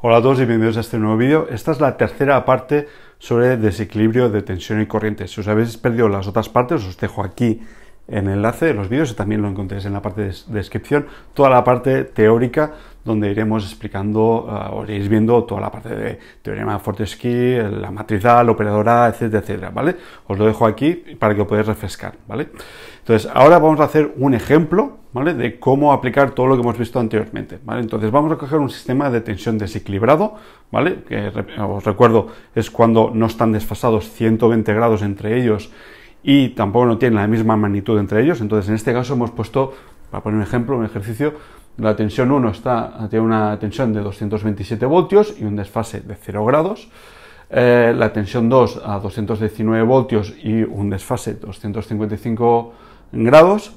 Hola a todos y bienvenidos a este nuevo vídeo. Esta es la tercera parte sobre desequilibrio de tensión y corriente. Si os habéis perdido las otras partes, os dejo aquí en el enlace de los vídeos y también lo encontréis en la parte de descripción, toda la parte teórica donde iremos explicando, ah, o iréis viendo toda la parte de teorema de Fortesky, la matriz la operadora, etcétera, etcétera, ¿vale? Os lo dejo aquí para que lo podáis refrescar, ¿vale? Entonces, ahora vamos a hacer un ejemplo de cómo aplicar todo lo que hemos visto anteriormente, Entonces vamos a coger un sistema de tensión desequilibrado, ¿vale? Que os recuerdo es cuando no están desfasados 120 grados entre ellos y tampoco no tienen la misma magnitud entre ellos. Entonces en este caso hemos puesto, para poner un ejemplo, un ejercicio, la tensión 1 está, tiene una tensión de 227 voltios y un desfase de 0 grados. Eh, la tensión 2 a 219 voltios y un desfase de 255 grados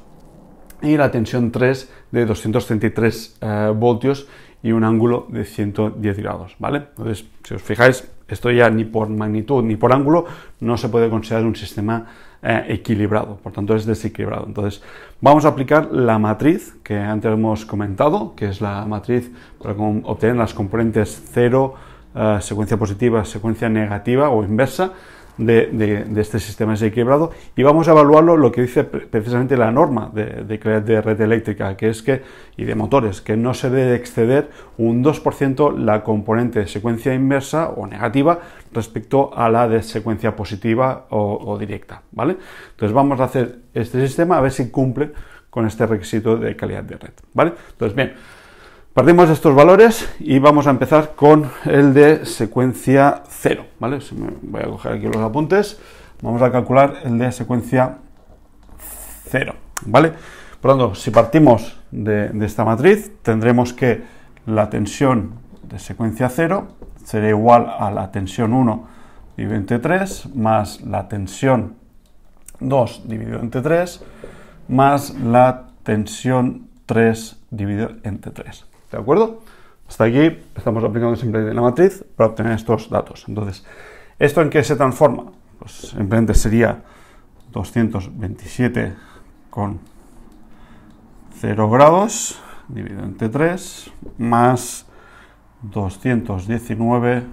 y la tensión 3 de 233 eh, voltios y un ángulo de 110 grados, ¿vale? Entonces, si os fijáis, esto ya ni por magnitud ni por ángulo no se puede considerar un sistema eh, equilibrado, por tanto es desequilibrado. Entonces, vamos a aplicar la matriz que antes hemos comentado, que es la matriz para obtener las componentes 0, eh, secuencia positiva, secuencia negativa o inversa, de, este sistema equilibrado y vamos a evaluarlo lo que dice precisamente la norma de, calidad de red eléctrica, que es que, y de motores, que no se debe exceder un 2% la componente de secuencia inversa o negativa respecto a la de secuencia positiva o, o directa, ¿vale? Entonces vamos a hacer este sistema a ver si cumple con este requisito de calidad de red, ¿vale? Entonces, bien, Partimos de estos valores y vamos a empezar con el de secuencia 0, ¿vale? Voy a coger aquí los apuntes. Vamos a calcular el de secuencia 0, ¿vale? Por lo tanto, si partimos de, de esta matriz, tendremos que la tensión de secuencia 0 será igual a la tensión 1 dividido entre 3 más la tensión 2 dividido entre 3 más la tensión 3 dividido entre 3. ¿De acuerdo? Hasta aquí estamos aplicando simplemente la matriz para obtener estos datos. Entonces, ¿esto en qué se transforma? Pues simplemente sería 227 con 0 grados dividido entre 3 más 219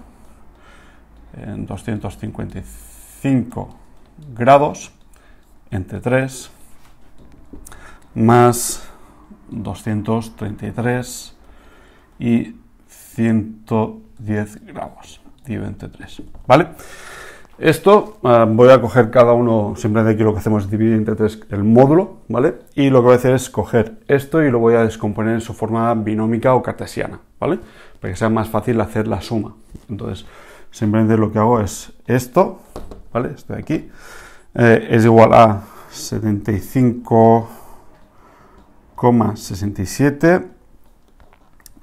en 255 grados entre 3 más 233 y 110 gramos 23, ¿vale? Esto eh, voy a coger cada uno, simplemente aquí lo que hacemos es dividir entre tres el módulo, ¿vale? Y lo que voy a hacer es coger esto y lo voy a descomponer en su forma binómica o cartesiana, ¿vale? Para que sea más fácil hacer la suma. Entonces, simplemente lo que hago es esto, ¿vale? Esto de aquí, eh, es igual a 75,67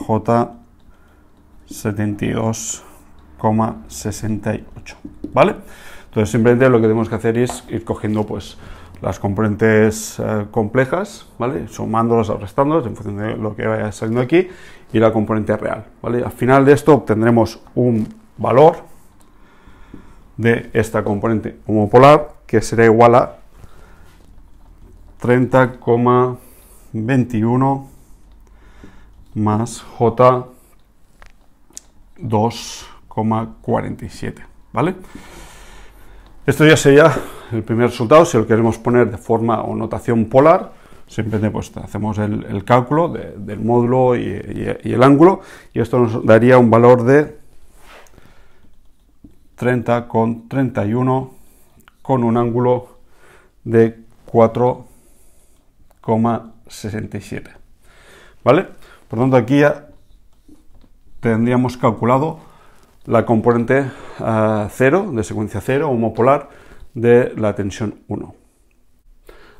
J72,68. ¿Vale? Entonces simplemente lo que tenemos que hacer es ir cogiendo pues las componentes eh, complejas, ¿vale? Sumándolas o restándolas en función de lo que vaya saliendo aquí y la componente real, ¿vale? Al final de esto obtendremos un valor de esta componente homopolar que será igual a 30,21 más J2,47, ¿vale? Esto ya sería el primer resultado, si lo queremos poner de forma o notación polar, simplemente pues, hacemos el, cálculo del módulo y, el ángulo, y esto nos daría un valor de 30,31 con con un ángulo de 4,67. ¿Vale? Por lo tanto, aquí ya tendríamos calculado la componente 0 eh, de secuencia 0 homopolar de la tensión 1.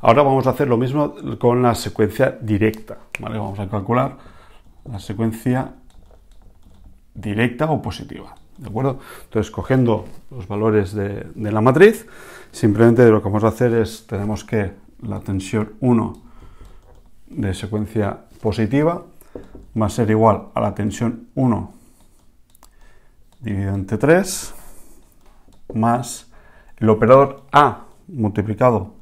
Ahora vamos a hacer lo mismo con la secuencia directa. ¿vale? Vamos a calcular la secuencia directa o positiva. ¿De acuerdo? Entonces, cogiendo los valores de, de la matriz, simplemente lo que vamos a hacer es, tenemos que la tensión 1 de secuencia positiva va a ser igual a la tensión 1 dividido entre 3 más el operador A multiplicado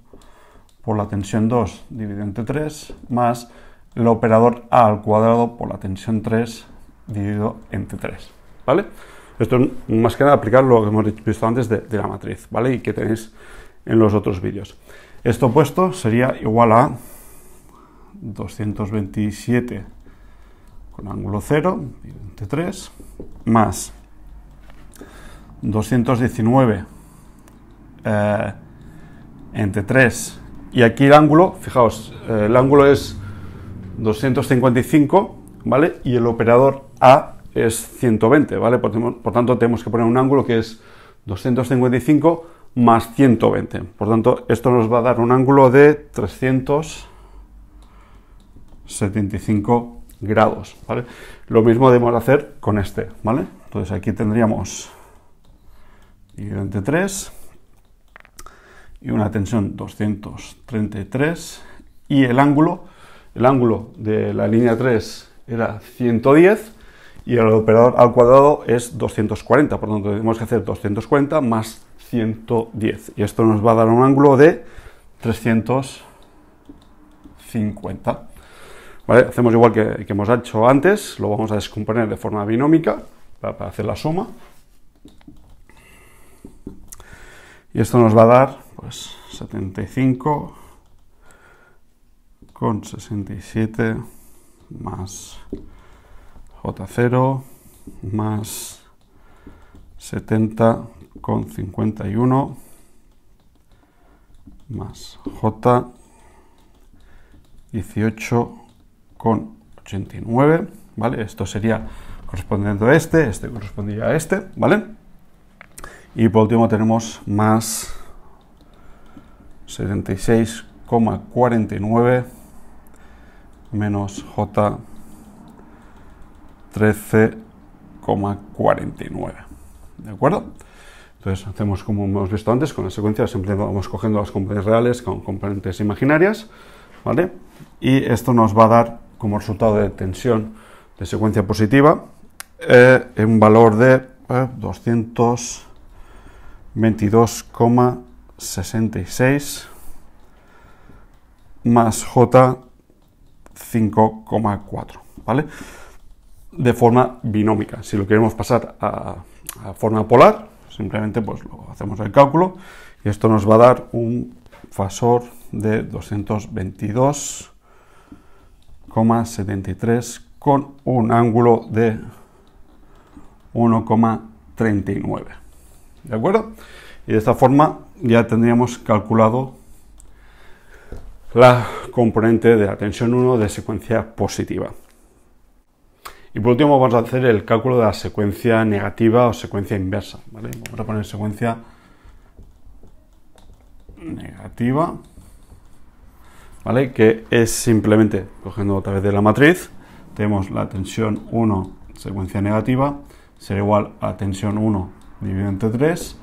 por la tensión 2 dividido entre 3 más el operador A al cuadrado por la tensión 3 dividido entre 3. ¿Vale? Esto es más que nada aplicar lo que hemos visto antes de, la matriz, ¿vale? Y que tenéis en los otros vídeos. Esto puesto sería igual a 227 un ángulo 0, eh, entre 3 más 219 entre 3 y aquí el ángulo, fijaos, eh, el ángulo es 255, ¿vale? Y el operador A es 120, ¿vale? Por, por, tanto, tenemos que poner un ángulo que es 255 más 120. Por tanto, esto nos va a dar un ángulo de 375 grados, ¿vale? Lo mismo debemos hacer con este, ¿vale? Entonces aquí tendríamos dividente 3 y una tensión 233 y el ángulo, el ángulo de la línea 3 era 110 y el operador al cuadrado es 240, por lo tanto tenemos que hacer 240 más 110 y esto nos va a dar un ángulo de 350. Hacemos igual que, hemos hecho antes, lo vamos a descomponer de forma binómica para, hacer la suma. Y esto nos va a dar pues, 75 más J0 más 70 más J 18 con 89, ¿vale? Esto sería correspondiente a este, este correspondía a este, ¿vale? Y por último tenemos más 76,49 menos J 13,49. ¿De acuerdo? Entonces hacemos como hemos visto antes con la secuencia, siempre vamos cogiendo las componentes reales con componentes imaginarias, ¿vale? Y esto nos va a dar como resultado de tensión de secuencia positiva eh, en un valor de 222,66 eh, más J 5,4, ¿vale? De forma binómica. Si lo queremos pasar a, forma polar, simplemente pues lo hacemos el cálculo y esto nos va a dar un fasor de 222 1,73 con un ángulo de 1,39. ¿De acuerdo? Y de esta forma ya tendríamos calculado la componente de la tensión 1 de secuencia positiva. Y por último vamos a hacer el cálculo de la secuencia negativa o secuencia inversa. ¿vale? Vamos a poner secuencia negativa ¿vale? Que es simplemente cogiendo otra vez de la matriz, tenemos la tensión 1 secuencia negativa, será igual a tensión 1 dividido entre 3,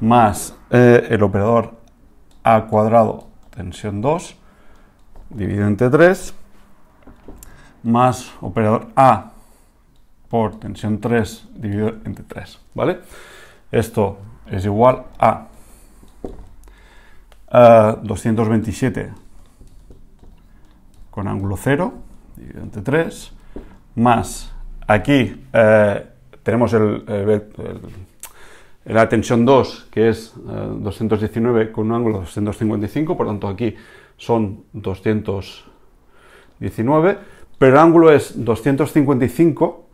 más eh, el operador a cuadrado tensión 2 dividido entre 3, más operador a por tensión 3 dividido entre 3, ¿vale? Esto es igual a 227 eh, con ángulo 0, 3, más aquí eh, tenemos el, eh, la tensión 2, que es 219 eh, con un ángulo 255, por tanto aquí son 219, pero el ángulo es 255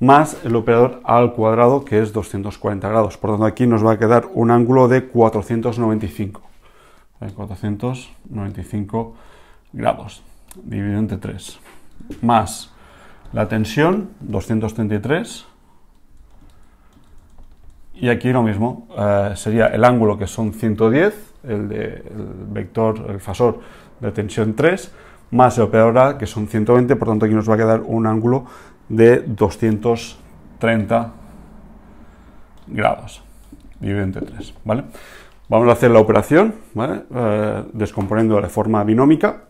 más el operador al cuadrado, que es 240 grados. Por lo tanto, aquí nos va a quedar un ángulo de 495. 495 grados dividido entre 3, más la tensión, 233, y aquí lo mismo, eh, sería el ángulo que son 110, el, de, vector, el fasor de tensión 3, más el operador que son 120, por tanto aquí nos va a quedar un ángulo de 230 grados, dividido entre 3, ¿vale? Vamos a hacer la operación, ¿vale? Eh, descomponiendo de forma binómica.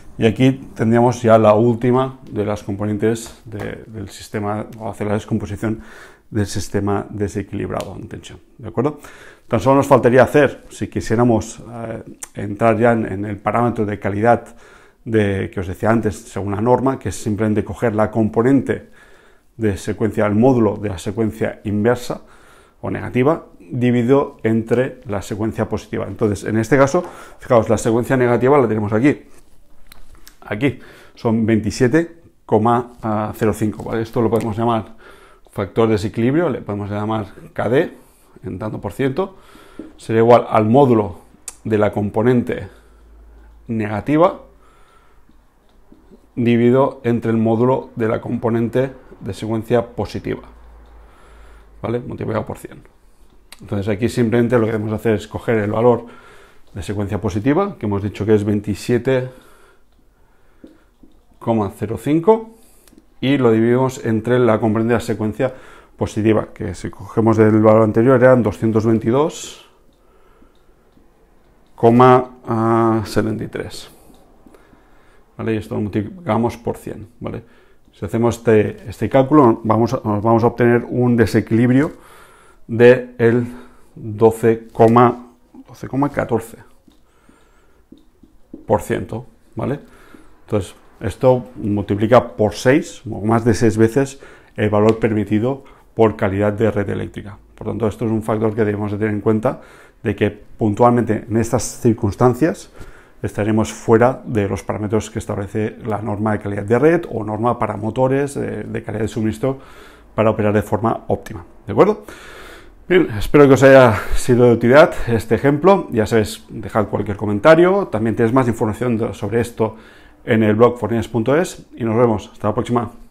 Y aquí tendríamos ya la última de las componentes del sistema, o hacer la descomposición del sistema desequilibrado en ¿De acuerdo? Tan solo nos faltaría hacer, si quisiéramos eh, entrar ya en, el parámetro de calidad de, que os decía antes, según la norma, que es simplemente coger la componente de secuencia, el módulo de la secuencia inversa o negativa, dividido entre la secuencia positiva. Entonces, en este caso, fijaos, la secuencia negativa la tenemos aquí aquí. Son 27,05, Esto lo podemos llamar factor de desequilibrio, le podemos llamar KD en tanto por ciento, sería igual al módulo de la componente negativa dividido entre el módulo de la componente de secuencia positiva, ¿vale? Multiplicado por 100. Entonces aquí simplemente lo que debemos hacer es coger el valor de secuencia positiva, que hemos dicho que es 27 0,05 y lo dividimos entre la comprendida secuencia positiva, que si cogemos del valor anterior eran 222,73. Ah, ¿Vale? Y esto lo multiplicamos por 100. ¿vale? Si hacemos este, este cálculo, vamos vamos a obtener un desequilibrio del de 12,14%. 12, ¿Vale? Entonces, esto multiplica por 6 o más de 6 veces el valor permitido por calidad de red eléctrica. Por tanto, esto es un factor que debemos tener en cuenta de que puntualmente en estas circunstancias estaremos fuera de los parámetros que establece la norma de calidad de red o norma para motores de, eh, de calidad de suministro para operar de forma óptima. ¿De acuerdo? Bien, espero que os haya sido de utilidad este ejemplo. Ya sabéis, dejad cualquier comentario. También tenéis más información sobre esto en el blog fornines.es y nos vemos. Hasta la próxima.